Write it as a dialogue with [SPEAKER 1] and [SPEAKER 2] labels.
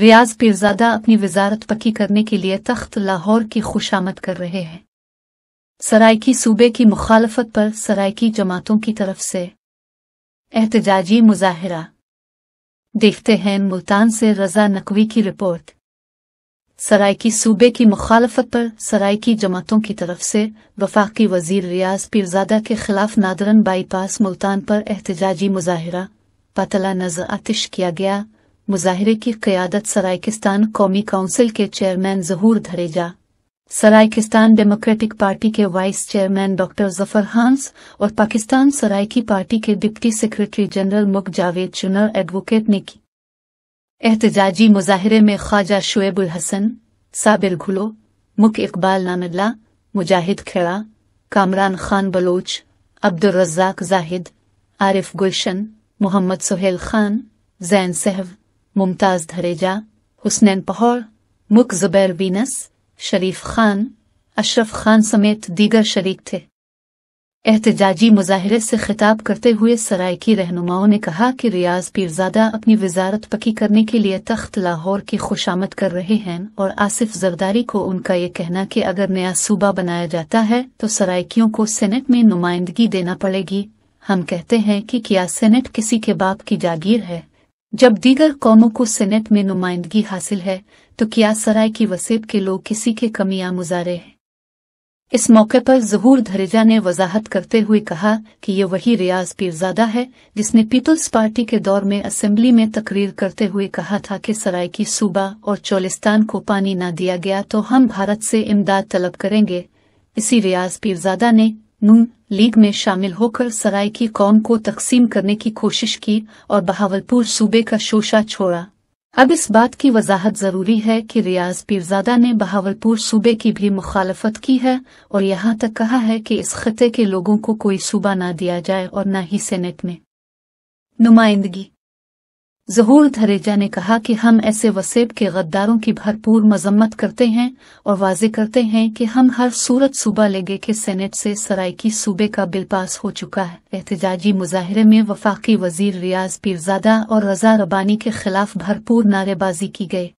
[SPEAKER 1] रियाज पीरजादा अपनी वजारत पक्की करने के लिए तख्त लाहौर की खुशामद कर रहे हैं सरायकी सूबे की मुखालफत पर सरायकी जमातों की तरफ से एहतजाजी मुजाहरा देखते हैं मुल्तान से रजा नकवी की रिपोर्ट सरायकी सूबे की मुखालफत पर सरायकी जमातों की तरफ से वफाकी वजीर रियाज पीरजादा के खिलाफ नादरन बाईपास मुल्तान पर एहतजाजी मुजाहरा पतला नजर आतिश किया गया मुजाहरे की क्यादत सरायकिस्तान कौमी काउंसिल के chairman Zahoor Dhareja Saraikistan democratic party के vice chairman doctor Zafar Hans और पाकिस्तान सरायकी पार्टी के डिप्टी सेक्रेटरी जनरल मुख जावेद चुनर एडवोकेट ने की एहतजाजी मुजाहरे में ख्वाजा शुएबुल हसन साबिर घुलो मुख इकबाल नामिल्ला मुजाहिद खेड़ा कामरान खान बलोच अब्दुलरजाक जाहिद आरिफ गुलशन मोहम्मद सोहेल खान जैन सहव मुमताज़ धरेजा हुसनैन पहौर मुक जुबैर बीनस शरीफ खान अशरफ खान समेत दीगर शरीक थे एहतजाजी मुजाहरे से खिताब करते हुए सराय की रहनुमाओं ने कहा कि रियाज पीरजादा अपनी वजारत पकी करने के लिए तख्त लाहौर की खुशामद कर रहे हैं और आसिफ जरदारी को उनका ये कहना कि अगर नया सूबा बनाया जाता है तो सरायकियों को सेनेट में नुमाइंदगी देना पड़ेगी हम कहते हैं कि क्या सेनेट किसी के बाप की जागीर है जब दीगर कौमों को सेनेट में नुमाइंदगी हासिल है तो क्या सराय की वसीब के लोग किसी के कमिया मुजारे हैं इस मौके पर जहूर धरेजा ने वजाहत करते हुए कहा कि ये वही रियाज पीरजादा है जिसने पीपल्स पार्टी के दौर में असेंबली में तकरीर करते हुए कहा था कि सराय की सूबा और चौलिस्तान को पानी न दिया गया तो हम भारत से इमदाद तलब करेंगे इसी रियाज पीरजादा ने नून लीग में शामिल होकर सराय की कौम को तकसीम करने की कोशिश की और बहावलपुर सूबे का शोशा छोड़ा अब इस बात की वजाहत जरूरी है कि रियाज पीरजादा ने बहावलपुर सूबे की भी मुखालफत की है और यहाँ तक कहा है कि इस खत्े के लोगों को कोई सूबा न दिया जाए और न ही सेनेट में नुमाइंदगी जहूर धरेजा ने कहा कि हम ऐसे वसेब के गद्दारों की भरपूर मजम्मत करते हैं और वाजे करते हैं कि हम हर सूरत सूबा लेगे के सेनेट से सरायकी सूबे का बिल पास हो चुका है एहतजाजी मुजाहरे में वफाकी वजीर रियाज पीरजादा और रजा रबानी के खिलाफ भरपूर नारेबाजी की गई